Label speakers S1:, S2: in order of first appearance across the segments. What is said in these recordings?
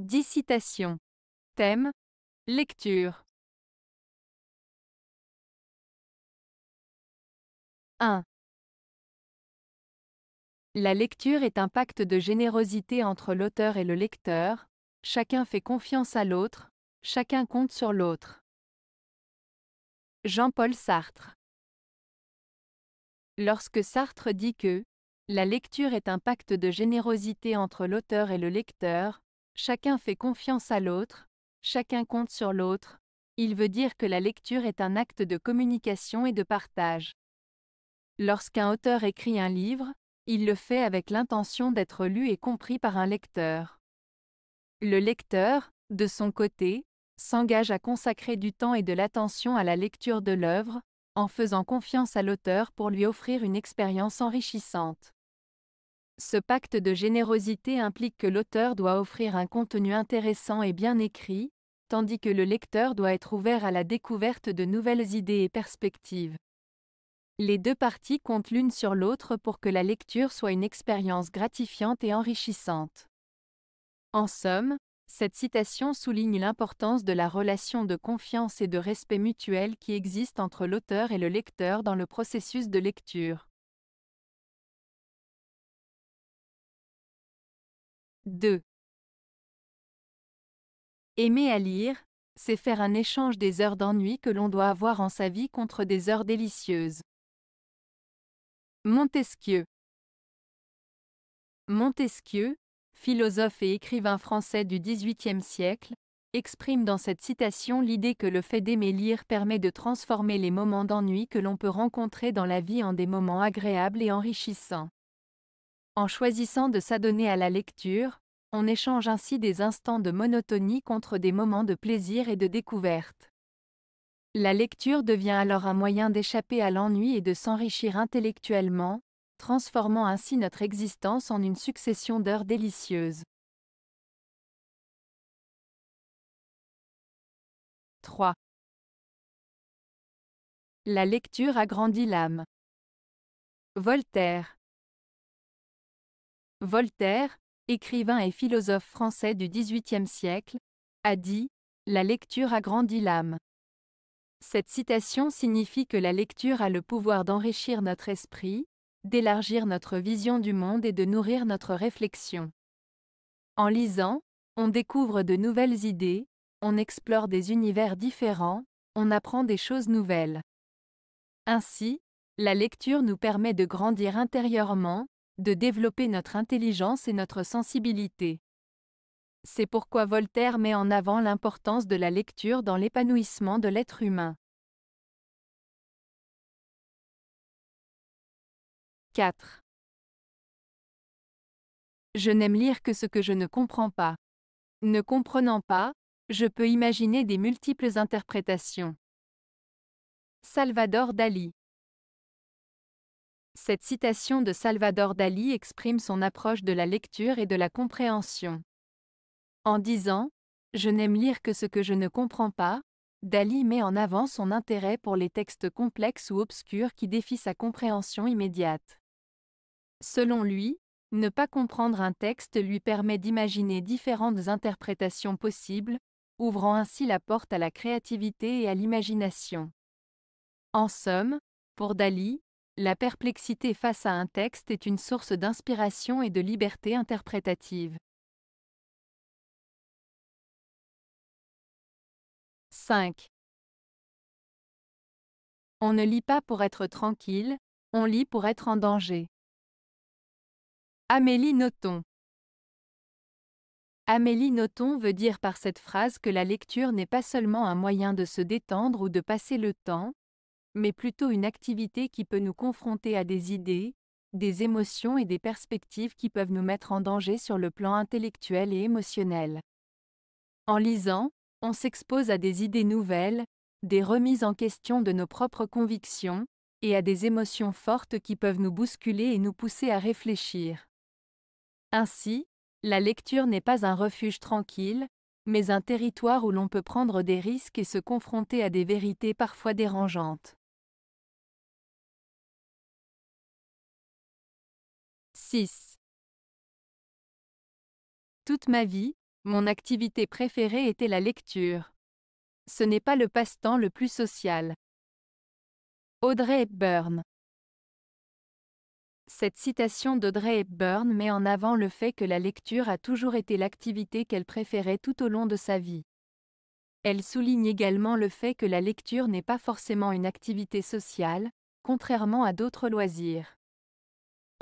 S1: 10 citations. Thème Lecture 1. La lecture est un pacte
S2: de générosité entre l'auteur et le lecteur, chacun fait confiance à l'autre, chacun compte sur l'autre. Jean-Paul Sartre Lorsque Sartre dit que la lecture est un pacte de générosité entre l'auteur et le lecteur, Chacun fait confiance à l'autre, chacun compte sur l'autre. Il veut dire que la lecture est un acte de communication et de partage. Lorsqu'un auteur écrit un livre, il le fait avec l'intention d'être lu et compris par un lecteur. Le lecteur, de son côté, s'engage à consacrer du temps et de l'attention à la lecture de l'œuvre, en faisant confiance à l'auteur pour lui offrir une expérience enrichissante. Ce pacte de générosité implique que l'auteur doit offrir un contenu intéressant et bien écrit, tandis que le lecteur doit être ouvert à la découverte de nouvelles idées et perspectives. Les deux parties comptent l'une sur l'autre pour que la lecture soit une expérience gratifiante et enrichissante. En somme, cette citation souligne l'importance de la relation de confiance et de respect mutuel qui existe entre l'auteur et le lecteur dans le
S1: processus de lecture. 2. Aimer à lire,
S2: c'est faire un échange des heures d'ennui que l'on doit avoir en sa vie contre des heures délicieuses. Montesquieu Montesquieu, philosophe et écrivain français du XVIIIe siècle, exprime dans cette citation l'idée que le fait d'aimer lire permet de transformer les moments d'ennui que l'on peut rencontrer dans la vie en des moments agréables et enrichissants. En choisissant de s'adonner à la lecture, on échange ainsi des instants de monotonie contre des moments de plaisir et de découverte. La lecture devient alors un moyen d'échapper à l'ennui et de s'enrichir intellectuellement, transformant ainsi notre existence en une succession
S1: d'heures délicieuses. 3. La lecture agrandit l'âme. Voltaire Voltaire,
S2: écrivain et philosophe français du XVIIIe siècle, a dit La lecture agrandit l'âme. Cette citation signifie que la lecture a le pouvoir d'enrichir notre esprit, d'élargir notre vision du monde et de nourrir notre réflexion. En lisant, on découvre de nouvelles idées, on explore des univers différents, on apprend des choses nouvelles. Ainsi, la lecture nous permet de grandir intérieurement, de développer notre intelligence et notre sensibilité. C'est pourquoi Voltaire met en avant l'importance de la
S1: lecture dans l'épanouissement de l'être humain. 4. Je n'aime lire que ce que je ne comprends pas. Ne comprenant pas, je peux imaginer
S2: des multiples interprétations. Salvador Dali cette citation de Salvador Dali exprime son approche de la lecture et de la compréhension. En disant Je n'aime lire que ce que je ne comprends pas, Dali met en avant son intérêt pour les textes complexes ou obscurs qui défient sa compréhension immédiate. Selon lui, ne pas comprendre un texte lui permet d'imaginer différentes interprétations possibles, ouvrant ainsi la porte à la créativité et à l'imagination. En somme, pour Dali, la perplexité face à un texte est une source d'inspiration et de liberté
S1: interprétative. 5. On ne lit pas pour être tranquille, on lit pour être en danger. Amélie Noton.
S2: Amélie Noton veut dire par cette phrase que la lecture n'est pas seulement un moyen de se détendre ou de passer le temps, mais plutôt une activité qui peut nous confronter à des idées, des émotions et des perspectives qui peuvent nous mettre en danger sur le plan intellectuel et émotionnel. En lisant, on s'expose à des idées nouvelles, des remises en question de nos propres convictions, et à des émotions fortes qui peuvent nous bousculer et nous pousser à réfléchir. Ainsi, la lecture n'est pas un refuge tranquille, mais un territoire où l'on peut prendre
S1: des risques et se confronter à des vérités parfois dérangeantes. 6. Toute ma vie, mon activité préférée était la lecture.
S2: Ce n'est pas le passe-temps le plus social. Audrey Hepburn Cette citation d'Audrey Hepburn met en avant le fait que la lecture a toujours été l'activité qu'elle préférait tout au long de sa vie. Elle souligne également le fait que la lecture n'est pas forcément une activité sociale, contrairement à d'autres loisirs.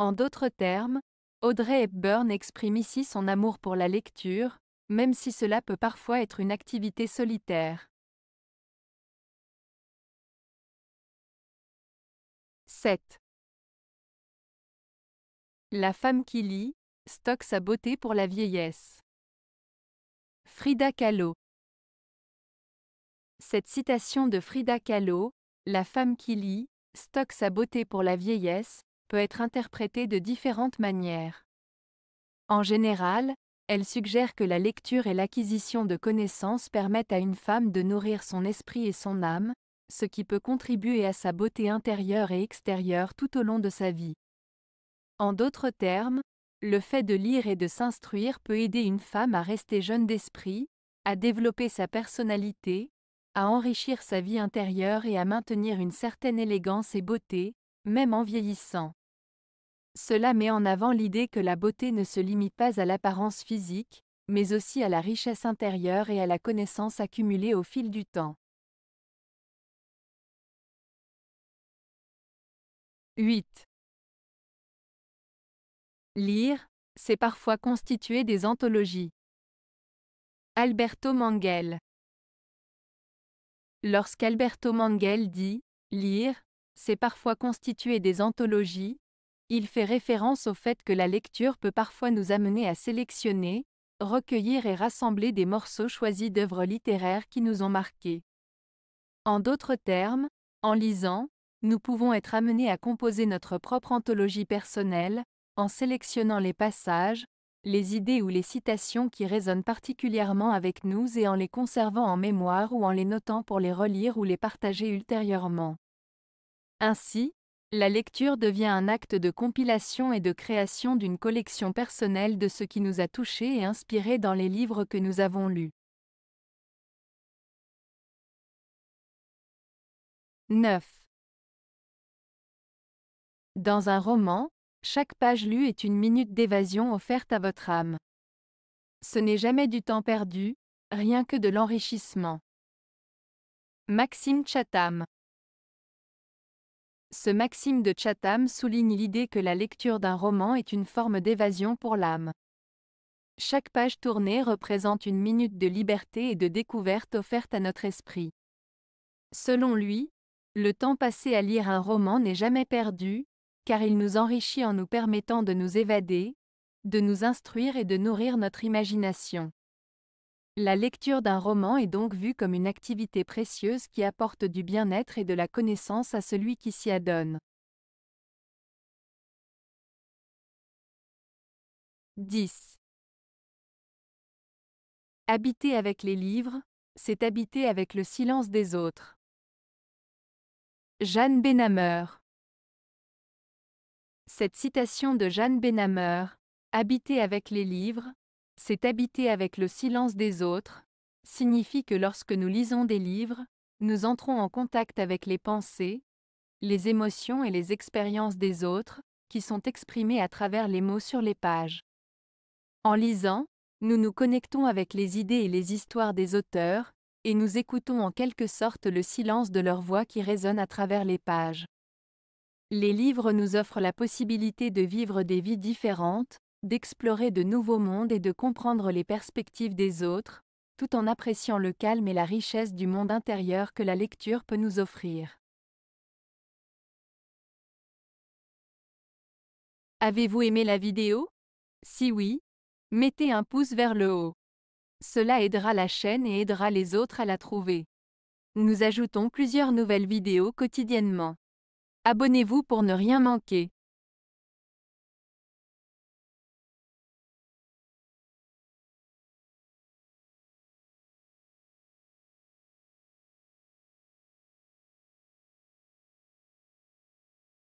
S2: En d'autres termes, Audrey Hepburn exprime ici son amour pour la lecture, même si cela peut parfois être une activité solitaire.
S1: 7. La femme qui lit, stocke sa beauté pour la vieillesse. Frida Kahlo
S2: Cette citation de Frida Kahlo, La femme qui lit, stocke sa beauté pour la vieillesse, peut être interprétée de différentes manières. En général, elle suggère que la lecture et l'acquisition de connaissances permettent à une femme de nourrir son esprit et son âme, ce qui peut contribuer à sa beauté intérieure et extérieure tout au long de sa vie. En d'autres termes, le fait de lire et de s'instruire peut aider une femme à rester jeune d'esprit, à développer sa personnalité, à enrichir sa vie intérieure et à maintenir une certaine élégance et beauté, même en vieillissant. Cela met en avant l'idée que la beauté ne se limite pas à l'apparence physique, mais aussi à la richesse intérieure et à la connaissance accumulée
S1: au fil du temps. 8. Lire, c'est parfois constituer des anthologies. Alberto Mangel
S2: Lorsqu'Alberto Mangel dit ⁇ Lire, c'est parfois constituer des anthologies, il fait référence au fait que la lecture peut parfois nous amener à sélectionner, recueillir et rassembler des morceaux choisis d'œuvres littéraires qui nous ont marqués. En d'autres termes, en lisant, nous pouvons être amenés à composer notre propre anthologie personnelle, en sélectionnant les passages, les idées ou les citations qui résonnent particulièrement avec nous et en les conservant en mémoire ou en les notant pour les relire ou les partager ultérieurement. Ainsi, la lecture devient un acte de compilation et de création d'une collection personnelle de
S1: ce qui nous a touchés et inspirés dans les livres que nous avons lus. 9. Dans un roman, chaque page lue est une minute d'évasion offerte à votre âme. Ce n'est jamais du temps perdu, rien que de l'enrichissement. Maxime Chatham ce
S2: maxime de Chatham souligne l'idée que la lecture d'un roman est une forme d'évasion pour l'âme. Chaque page tournée représente une minute de liberté et de découverte offerte à notre esprit. Selon lui, le temps passé à lire un roman n'est jamais perdu, car il nous enrichit en nous permettant de nous évader, de nous instruire et de nourrir notre imagination. La lecture d'un roman est donc vue comme une activité précieuse qui apporte du bien-être et de la connaissance à celui qui s'y adonne.
S1: 10. Habiter avec les livres, c'est habiter avec le silence des autres. Jeanne Benhammer
S2: Cette citation de Jeanne Benhammer, Habiter avec les livres, c'est habiter avec le silence des autres, signifie que lorsque nous lisons des livres, nous entrons en contact avec les pensées, les émotions et les expériences des autres, qui sont exprimées à travers les mots sur les pages. En lisant, nous nous connectons avec les idées et les histoires des auteurs, et nous écoutons en quelque sorte le silence de leur voix qui résonne à travers les pages. Les livres nous offrent la possibilité de vivre des vies différentes, d'explorer de nouveaux mondes et de comprendre les perspectives des autres, tout en appréciant le calme et la richesse
S1: du monde intérieur que la lecture peut nous offrir. Avez-vous aimé la vidéo Si oui,
S2: mettez un pouce vers le haut. Cela aidera la chaîne et aidera les autres à la
S1: trouver. Nous ajoutons plusieurs nouvelles vidéos quotidiennement. Abonnez-vous pour ne rien manquer.